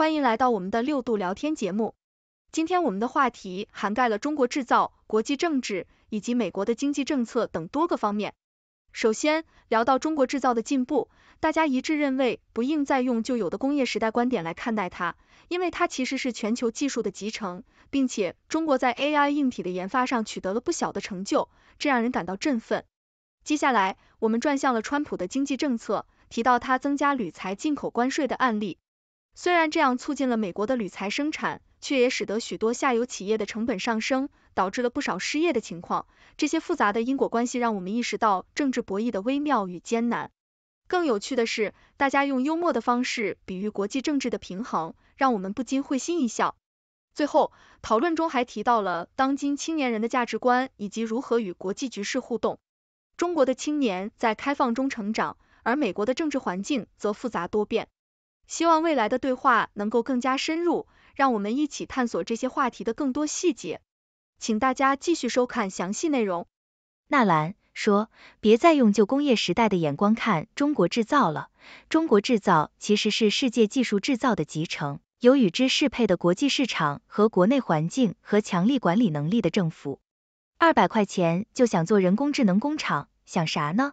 欢迎来到我们的六度聊天节目。今天我们的话题涵盖了中国制造、国际政治以及美国的经济政策等多个方面。首先聊到中国制造的进步，大家一致认为不应再用旧有的工业时代观点来看待它，因为它其实是全球技术的集成，并且中国在 AI 硬体的研发上取得了不小的成就，这让人感到振奋。接下来我们转向了川普的经济政策，提到他增加铝材进口关税的案例。虽然这样促进了美国的铝材生产，却也使得许多下游企业的成本上升，导致了不少失业的情况。这些复杂的因果关系让我们意识到政治博弈的微妙与艰难。更有趣的是，大家用幽默的方式比喻国际政治的平衡，让我们不禁会心一笑。最后，讨论中还提到了当今青年人的价值观以及如何与国际局势互动。中国的青年在开放中成长，而美国的政治环境则复杂多变。希望未来的对话能够更加深入，让我们一起探索这些话题的更多细节。请大家继续收看详细内容。纳兰说：“别再用旧工业时代的眼光看中国制造了，中国制造其实是世界技术制造的集成，有与之适配的国际市场和国内环境和强力管理能力的政府。二百块钱就想做人工智能工厂，想啥呢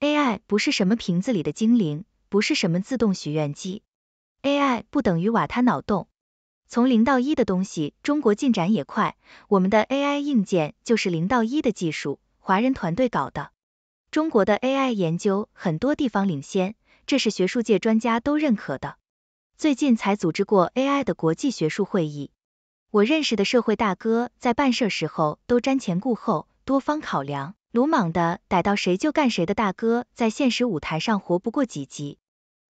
？AI 不是什么瓶子里的精灵，不是什么自动许愿机。” AI 不等于瓦他脑洞，从零到一的东西，中国进展也快。我们的 AI 硬件就是零到一的技术，华人团队搞的。中国的 AI 研究很多地方领先，这是学术界专家都认可的。最近才组织过 AI 的国际学术会议。我认识的社会大哥在办事时候都瞻前顾后，多方考量，鲁莽的逮到谁就干谁的大哥在现实舞台上活不过几集。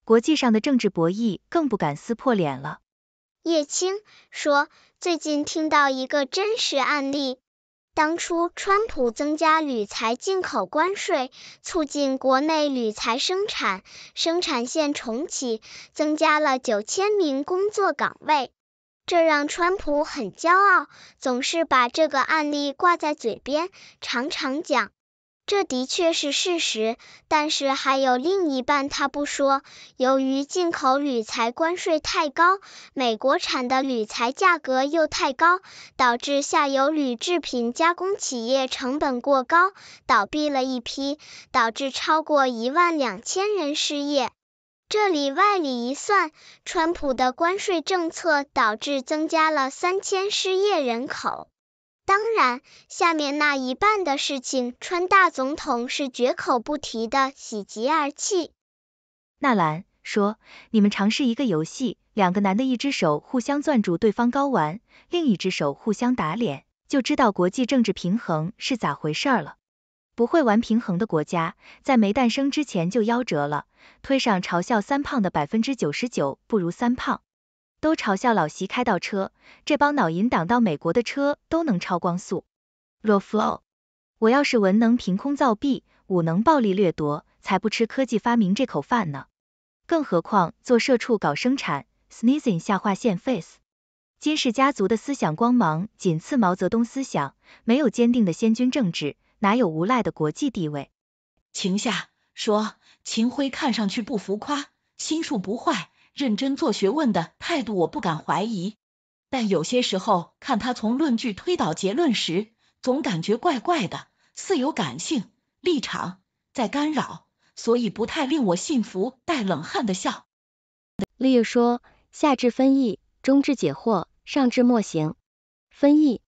国际上的政治博弈更不敢撕破脸了。叶青说，最近听到一个真实案例，当初川普增加铝材进口关税，促进国内铝材生产，生产线重启，增加了九千名工作岗位，这让川普很骄傲，总是把这个案例挂在嘴边，常常讲。这的确是事实，但是还有另一半他不说。由于进口铝材关税太高，美国产的铝材价格又太高，导致下游铝制品加工企业成本过高，倒闭了一批，导致超过一万两千人失业。这里外里一算，川普的关税政策导致增加了三千失业人口。当然，下面那一半的事情，川大总统是绝口不提的，喜极而泣。纳兰说，你们尝试一个游戏，两个男的一只手互相攥住对方睾丸，另一只手互相打脸，就知道国际政治平衡是咋回事了。不会玩平衡的国家，在没诞生之前就夭折了。推上嘲笑三胖的百分之九十九，不如三胖。都嘲笑老习开倒车，这帮脑淫党到美国的车都能超光速。若 flow，我要是文能凭空造币，武能暴力掠夺，才不吃科技发明这口饭呢。更何况做社畜搞生产。sneezing 下划线 face 金氏家族的思想光芒仅次毛泽东思想，没有坚定的先军政治，哪有无赖的国际地位？秦夏说，秦辉看上去不浮夸，心术不坏。认真做学问的态度，我不敢怀疑，但有些时候看他从论据推导结论时，总感觉怪怪的，似有感性立场在干扰，所以不太令我信服。带冷汗的笑。李宇说，下至分译，中至解惑，上至默行。分译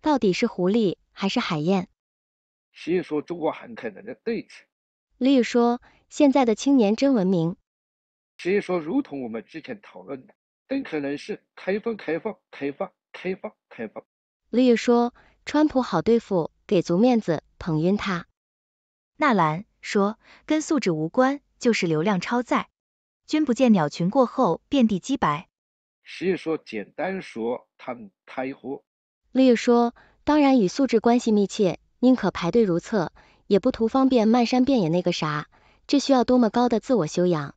到底是狐狸还是海燕？先说中国很可能的对子。李宇说，现在的青年真文明。石爷说，如同我们之前讨论的，更可能是开放、开放、开放、开放、开放。例如说，川普好对付，给足面子，捧晕他。纳兰说，跟素质无关，就是流量超载。君不见鸟群过后，遍地鸡白。石爷说，简单说，他们太火。例如说，当然与素质关系密切，宁可排队如厕，也不图方便，漫山遍野那个啥，这需要多么高的自我修养？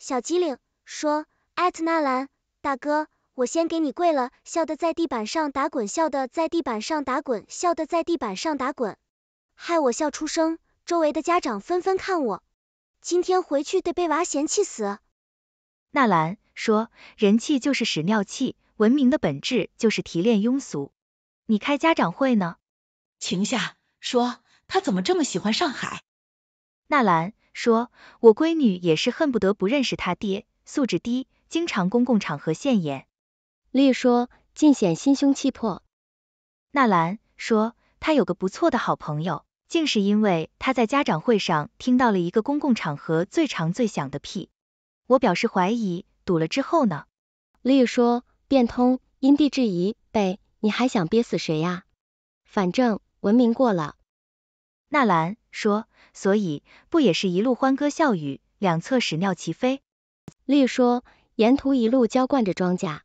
小机灵说，艾特纳兰大哥，我先给你跪了，笑得在地板上打滚，笑得在地板上打滚，笑得在地板上打滚，害我笑出声。周围的家长纷纷看我，今天回去得被娃嫌弃死。纳兰说，人气就是屎尿气，文明的本质就是提炼庸俗。你开家长会呢？停下，说他怎么这么喜欢上海？纳兰。说我闺女也是恨不得不认识他爹，素质低，经常公共场合现眼。丽说，尽显心胸气魄。纳兰说，他有个不错的好朋友，竟是因为他在家长会上听到了一个公共场合最长最响的屁。我表示怀疑，堵了之后呢？丽说，变通，因地制宜。呗。你还想憋死谁呀？反正文明过了。纳兰说，所以不也是一路欢歌笑语，两侧屎尿齐飞。丽说，沿途一路浇灌着庄稼。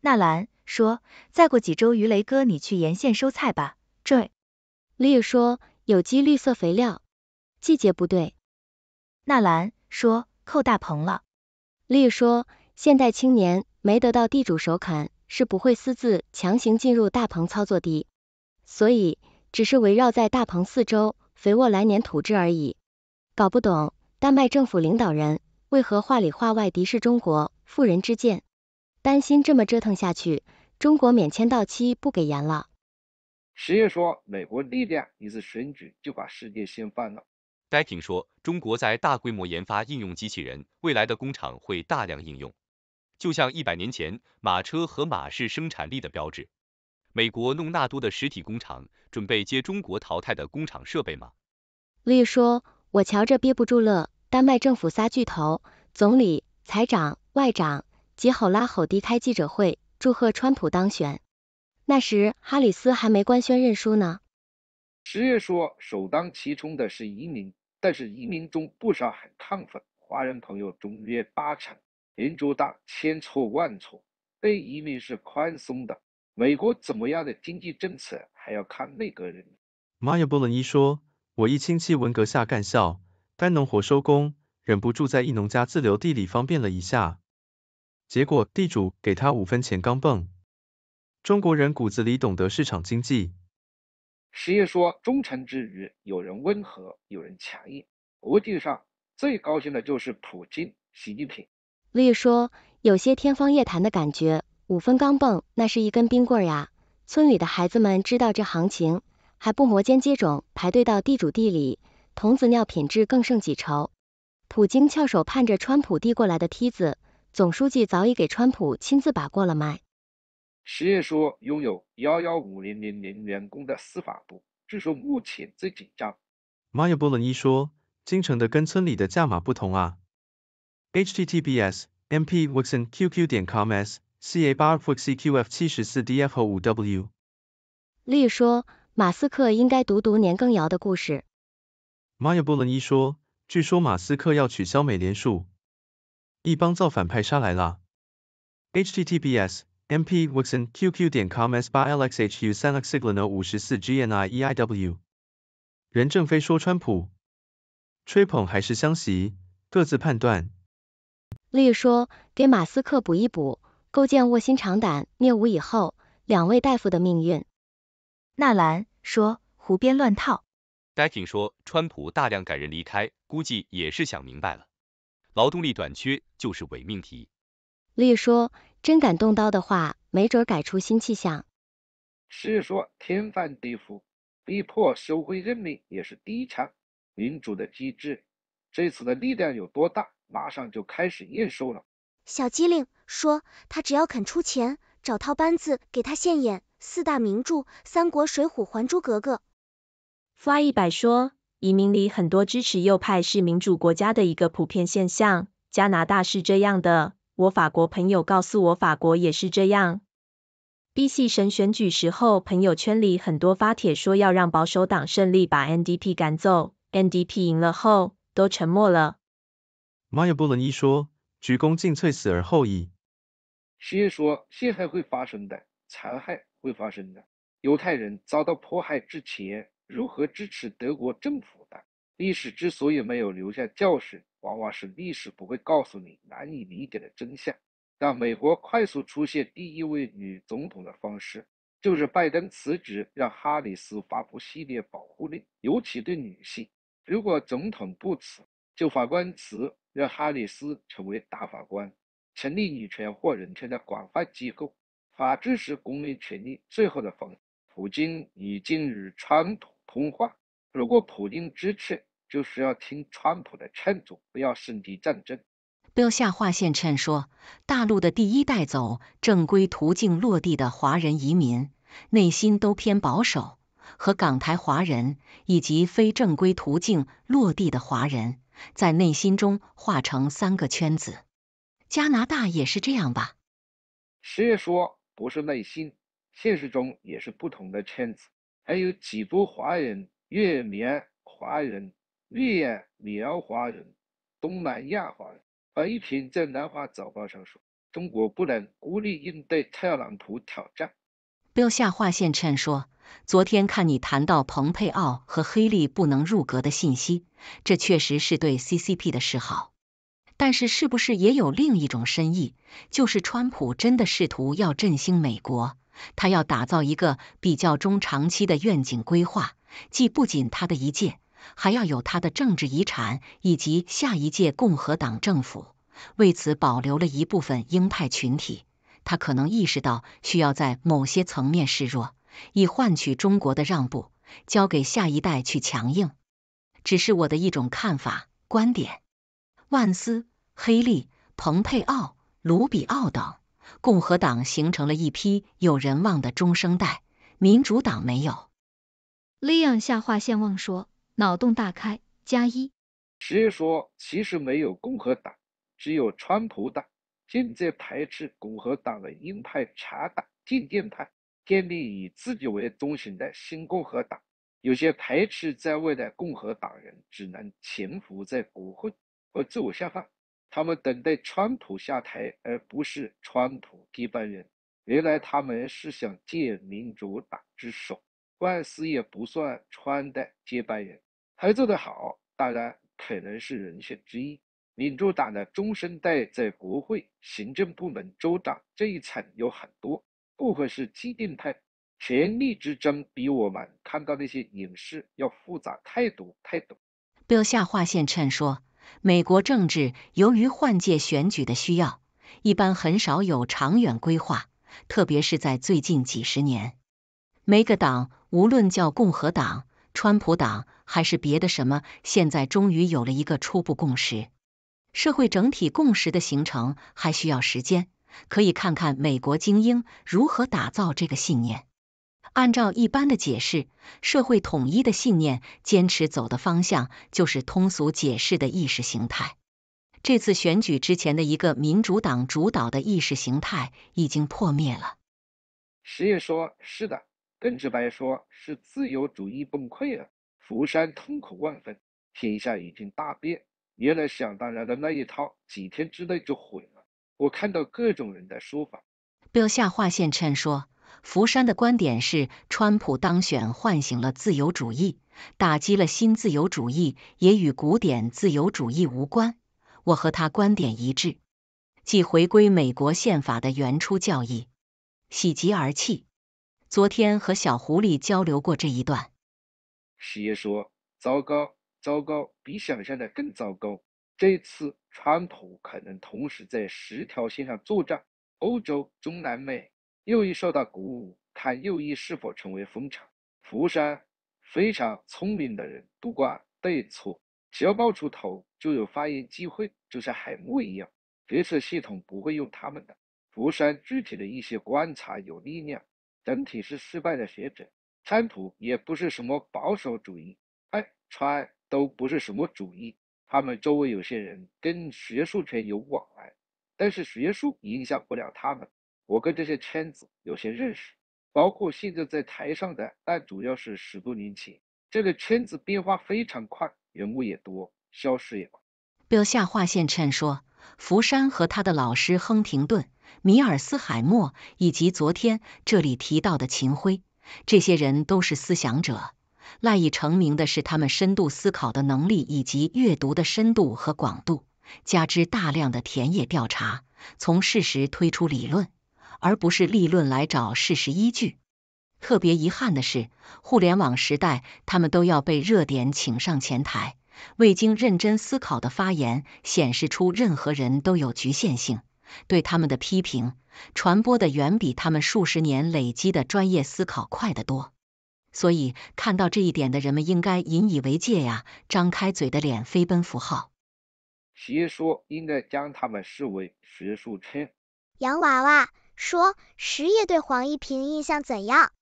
纳兰说，再过几周，鱼雷哥你去沿线收菜吧。这，丽说，有机绿色肥料，季节不对。纳兰说，扣大棚了。丽说，现代青年，没得到地主首肯，是不会私自强行进入大棚操作的，所以。只是围绕在大棚四周，肥沃来年土质而已。搞不懂丹麦政府领导人为何话里话外敌视中国，妇人之见。担心这么折腾下去，中国免签到期不给延了。实验说美国力量一次选举就把世界掀翻了。Dyking 说中国在大规模研发应用机器人，未来的工厂会大量应用，就像一百年前马车和马是生产力的标志。美国弄纳多的实体工厂，准备接中国淘汰的工厂设备吗？丽说：“我瞧着憋不住乐。”丹麦政府仨巨头，总理、财长、外长，急吼拉吼地开记者会，祝贺川普当选。那时哈里斯还没官宣认输呢。十月说：“首当其冲的是移民，但是移民中不少很亢奋，华人朋友中约八成。民主党千错万错，对移民是宽松的。”美国怎么样的经济政策，还要看内阁人。马尔波罗一说，我一亲戚文革下干校，干农活收工，忍不住在一农家自留地里方便了一下，结果地主给他五分钱钢镚。中国人骨子里懂得市场经济。实业说，忠诚之余，有人温和，有人强硬。国际上最高兴的就是普京、习近平。列说，有些天方夜谭的感觉。五分钢镚，那是一根冰棍呀！村里的孩子们知道这行情，还不摩肩接踵排队到地主地里。童子尿品质更胜几筹。普京翘首盼着川普递过来的梯子，总书记早已给川普亲自把过了脉。实业说，拥有幺幺五零零零员工的司法部，据说目前最紧张。马友波伦一说，京城的跟村里的价码不同啊。h t t p s m p w o x i n q q c o m s C A 八二 C Q F 七十四 D F O 五 W。Lee 说，马斯克应该读读年羹尧的故事。Maya Bolon 一说，据说马斯克要取消美联储，一帮造反派杀来了。H T T P S M P W O X N Q Q 点 com s 八 L X H U 三 i 四零五十四 G N I E I W。任正非说，川普吹捧还是相袭，各自判断。Lee 说，给马斯克补一补。构建卧薪尝胆，灭吴以后，两位大夫的命运。纳兰说胡编乱套。戴 king 说，川普大量赶人离开，估计也是想明白了，劳动力短缺就是伪命题。栗说，真敢动刀的话，没准改出新气象。是说，天翻地覆，逼迫收回任命也是第一场民主的机制，这次的力量有多大，马上就开始验收了。小机灵说，他只要肯出钱，找套班子给他现演四大名著、三国、水浒、还珠格格。Fly 一百说，移民里很多支持右派是民主国家的一个普遍现象，加拿大是这样的，我法国朋友告诉我法国也是这样。BC 省选举时候，朋友圈里很多发帖说要让保守党胜利，把 NDP 赶走，NDP 赢了后都沉默了。m y a b l e n 一说。鞠躬尽瘁，死而后已。先说陷害会发生的，残害会发生的。犹太人遭到迫害之前，如何支持德国政府的？历史之所以没有留下教训，往往是历史不会告诉你难以理解的真相。但美国快速出现第一位女总统的方式，就是拜登辞职，让哈里斯发布系列保护令，尤其对女性。如果总统不辞，就法官辞。让哈里斯成为大法官，成立女权或人权的广泛机构。法治是公民权利最后的防普京已经与川普通话，如果普京支持，就是要听川普的劝阻，不要升级战争。标下划线劝说，大陆的第一代走正规途径落地的华人移民，内心都偏保守。和港台华人以及非正规途径落地的华人在内心中划成三个圈子，加拿大也是这样吧？师爷说不是内心，现实中也是不同的圈子。还有几多华人越缅华人、越缅华人、东南亚华人。白一平在《南华早报》上说：“中国不能孤立应对特朗普挑战。”标下划线称说。昨天看你谈到蓬佩奥和黑利不能入阁的信息，这确实是对 CCP 的示好。但是，是不是也有另一种深意，就是川普真的试图要振兴美国，他要打造一个比较中长期的愿景规划，既不仅他的一届，还要有他的政治遗产以及下一届共和党政府。为此，保留了一部分鹰派群体，他可能意识到需要在某些层面示弱。以换取中国的让步，交给下一代去强硬，只是我的一种看法观点。万斯、黑利、蓬佩奥、卢比奥等共和党形成了一批有人望的中生代，民主党没有。Leon 下划线望说，脑洞大开，加一。直说，其实没有共和党，只有川普党，现在排斥共和党的鹰派茶党、进右派。建立以自己为中心的新共和党。有些排斥在外的共和党人只能潜伏在国会而自我下放。他们等待川普下台，而不是川普接班人。原来他们是想借民主党之手，万斯也不算川的接班人。合做得好，当然可能是人选之一。民主党的中生代在国会、行政部门、州长这一层有很多。不会是既定态，权力之争比我们看到那些影视要复杂太多太多。要下划线称说，美国政治由于换届选举的需要，一般很少有长远规划，特别是在最近几十年。每个党，无论叫共和党、川普党还是别的什么，现在终于有了一个初步共识。社会整体共识的形成还需要时间。可以看看美国精英如何打造这个信念。按照一般的解释，社会统一的信念坚持走的方向就是通俗解释的意识形态。这次选举之前的一个民主党主导的意识形态已经破灭了。石验说：“是的，更直白说是自由主义崩溃了。”福山痛苦万分，天下已经大变，原来想当然的那一套几天之内就毁了。我看到各种人的说法。标下划线称说，福山的观点是，川普当选唤醒了自由主义，打击了新自由主义，也与古典自由主义无关。我和他观点一致，即回归美国宪法的原初教义。喜极而泣。昨天和小狐狸交流过这一段。师爷说：糟糕，糟糕，比想象的更糟糕。这次。川普可能同时在十条线上作战，欧洲、中南美右翼受到鼓舞，看右翼是否成为风潮。福山非常聪明的人，不管对错，只要冒出头就有发言机会，就像海默一样。这次系统不会用他们的。福山具体的一些观察有力量，整体是失败的学者。川普也不是什么保守主义，哎，川都不是什么主义。他们周围有些人跟学术圈有往来，但是学术影响不了他们。我跟这些圈子有些认识，包括现在在台上的，但主要是十多年前。这个圈子变化非常快，人物也多，消失也快。标下划线称说，福山和他的老师亨廷顿、米尔斯海默以及昨天这里提到的秦晖，这些人都是思想者。赖以成名的是他们深度思考的能力，以及阅读的深度和广度，加之大量的田野调查，从事实推出理论，而不是立论来找事实依据。特别遗憾的是，互联网时代，他们都要被热点请上前台，未经认真思考的发言显示出任何人都有局限性。对他们的批评传播的远比他们数十年累积的专业思考快得多。所以看到这一点的人们应该引以为戒呀！张开嘴的脸飞奔符号。邪说应该将他们视为学术圈。洋娃娃说实业对黄一平印象怎样？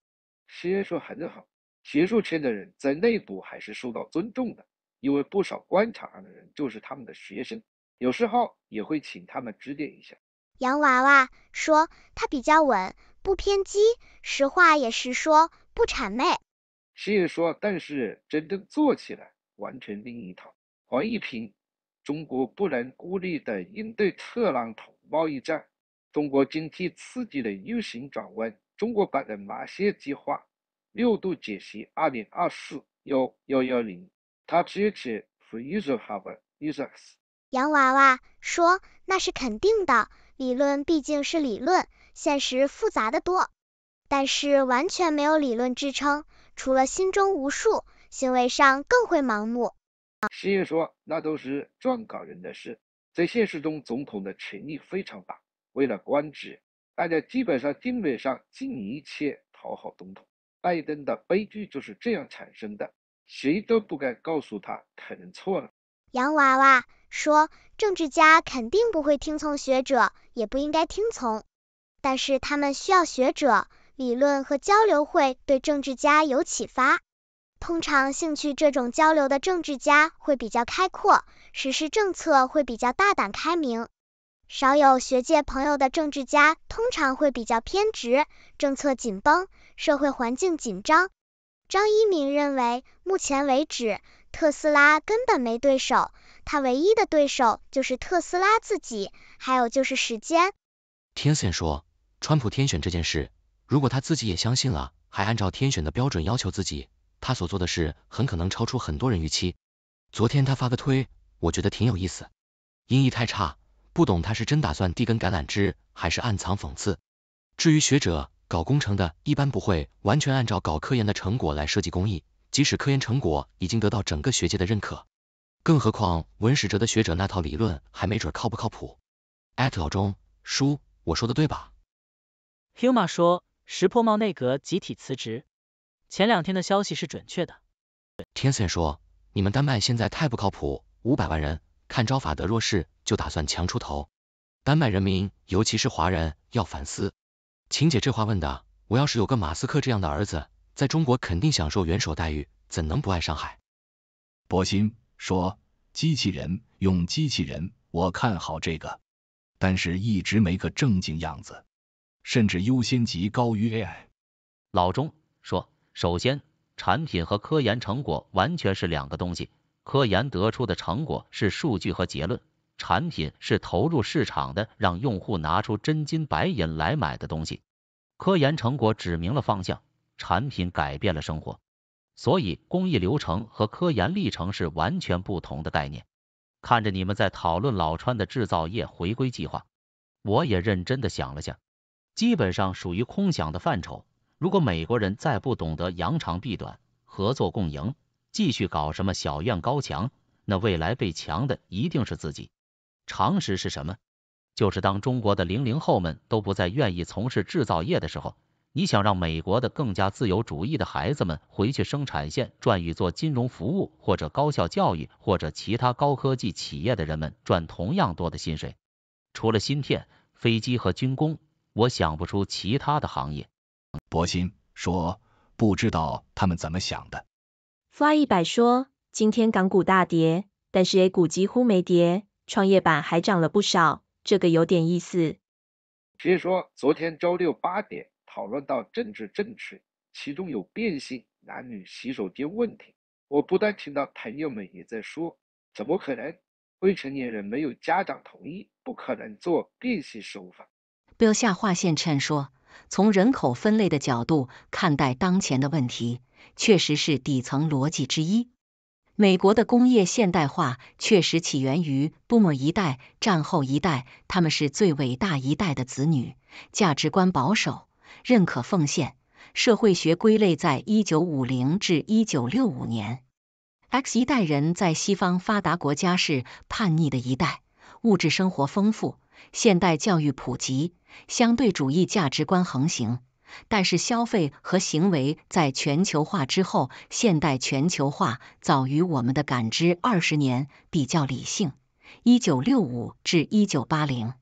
邪说很好，学术圈的人在内部还是受到尊重的，因为不少官场上的人就是他们的学生，有时候也会请他们指点一下。洋娃娃说他比较稳，不偏激，实话也实说，不谄媚。虽然说，但是真正做起来，完全另一套。黄一平，中国不能孤立的应对特朗普贸易战，中国经济刺激的 U 型转弯，中国版的马歇计划。六度解析二零二四幺幺幺零。他支持，不一 e users。洋娃娃说，那是肯定的，理论毕竟是理论，现实复杂的多，但是完全没有理论支撑。除了心中无数，行为上更会盲目。希恩说，那都是撰稿人的事。在现实中，总统的权力非常大，为了官职，大家基本上基本上尽一切讨好总统。拜登的悲剧就是这样产生的。谁都不该告诉他可能错了。洋娃娃说，政治家肯定不会听从学者，也不应该听从，但是他们需要学者。理论和交流会对政治家有启发，通常兴趣这种交流的政治家会比较开阔，实施政策会比较大胆开明。少有学界朋友的政治家通常会比较偏执，政策紧绷，社会环境紧张。张一鸣认为，目前为止，特斯拉根本没对手，他唯一的对手就是特斯拉自己，还有就是时间。天 t 说，川普天选这件事。如果他自己也相信了，还按照天选的标准要求自己，他所做的事很可能超出很多人预期。昨天他发个推，我觉得挺有意思，音译太差，不懂他是真打算递根橄榄枝，还是暗藏讽刺。至于学者，搞工程的一般不会完全按照搞科研的成果来设计工艺，即使科研成果已经得到整个学界的认可，更何况文史哲的学者那套理论还没准靠不靠谱。艾特老钟叔，我说的对吧？Huma 说。石破茂内阁集体辞职，前两天的消息是准确的。t e n c e n 说，你们丹麦现在太不靠谱，五百万人看招法德弱势，就打算强出头。丹麦人民，尤其是华人，要反思。秦姐这话问的，我要是有个马斯克这样的儿子，在中国肯定享受元首待遇，怎能不爱上海？博鑫说，机器人用机器人，我看好这个，但是一直没个正经样子。甚至优先级高于 AI。老钟说：“首先，产品和科研成果完全是两个东西。科研得出的成果是数据和结论，产品是投入市场的、让用户拿出真金白银来买的东西。科研成果指明了方向，产品改变了生活。所以，工艺流程和科研历程是完全不同的概念。”看着你们在讨论老川的制造业回归计划，我也认真的想了想，基本上属于空想的范畴。如果美国人再不懂得扬长避短、合作共赢，继续搞什么小院高墙，那未来被强的一定是自己。常识是什么？就是当中国的零零后们都不再愿意从事制造业的时候，你想让美国的更加自由主义的孩子们回去生产线赚与做金融服务或者高校教育或者其他高科技企业的人们赚同样多的薪水？除了芯片、飞机和军工。我想不出其他的行业。博鑫说不知道他们怎么想的。Fly 一百说今天港股大跌，但是 A 股几乎没跌，创业板还涨了不少，这个有点意思。听说昨天周六八点讨论到政治正确，其中有变性男女洗手间问题，我不但听到朋友们也在说，怎么可能未成年人没有家长同意，不可能做变性手法。Bill 下划线称说，从人口分类的角度看待当前的问题，确实是底层逻辑之一。美国的工业现代化确实起源于 boom 一代、战后一代，他们是最伟大一代的子女，价值观保守，认可奉献。社会学归类在1950至1965年，X 一代人在西方发达国家是叛逆的一代，物质生活丰富。现代教育普及，相对主义价值观横行，但是消费和行为在全球化之后，现代全球化早于我们的感知二十年，比较理性。一九六五至一九八零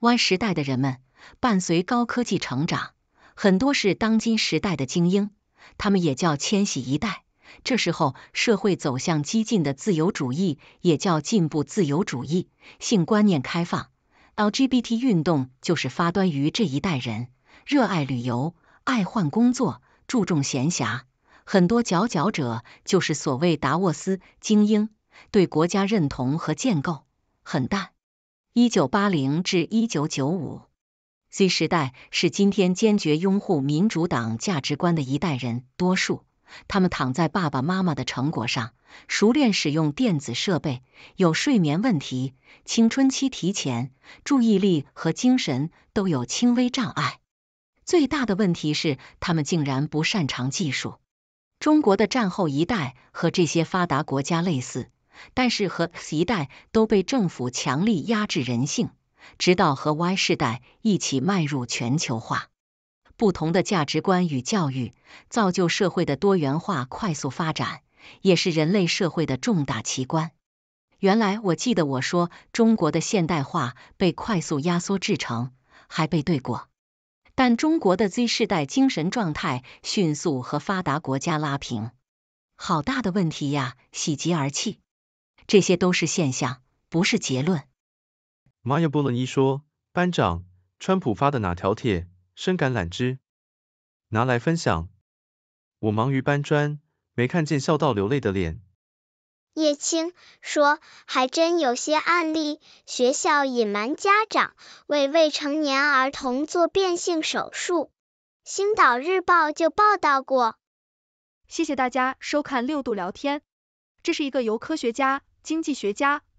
，Y 时代的人们伴随高科技成长，很多是当今时代的精英，他们也叫千禧一代。这时候社会走向激进的自由主义，也叫进步自由主义，性观念开放。LGBT 运动就是发端于这一代人，热爱旅游，爱换工作，注重闲暇。很多佼佼者就是所谓达沃斯精英，对国家认同和建构很淡。一九八零至一九九五，Z 时代是今天坚决拥护民主党价值观的一代人，多数。他们躺在爸爸妈妈的成果上，熟练使用电子设备，有睡眠问题，青春期提前，注意力和精神都有轻微障碍。最大的问题是，他们竟然不擅长技术。中国的战后一代和这些发达国家类似，但是和 X 一代都被政府强力压制人性，直到和 Y 世代一起迈入全球化。不同的价值观与教育，造就社会的多元化快速发展，也是人类社会的重大奇观。原来我记得我说中国的现代化被快速压缩制成，还被对过。但中国的 Z 世代精神状态迅速和发达国家拉平，好大的问题呀！喜极而泣，这些都是现象，不是结论。马约波伦一说，班长，川普发的哪条帖？深橄榄枝，拿来分享。我忙于搬砖，没看见笑到流泪的脸。叶青说，还真有些案例，学校隐瞒家长，为未成年儿童做变性手术。《星岛日报》就报道过。谢谢大家收看六度聊天，这是一个由科学家、经济学家。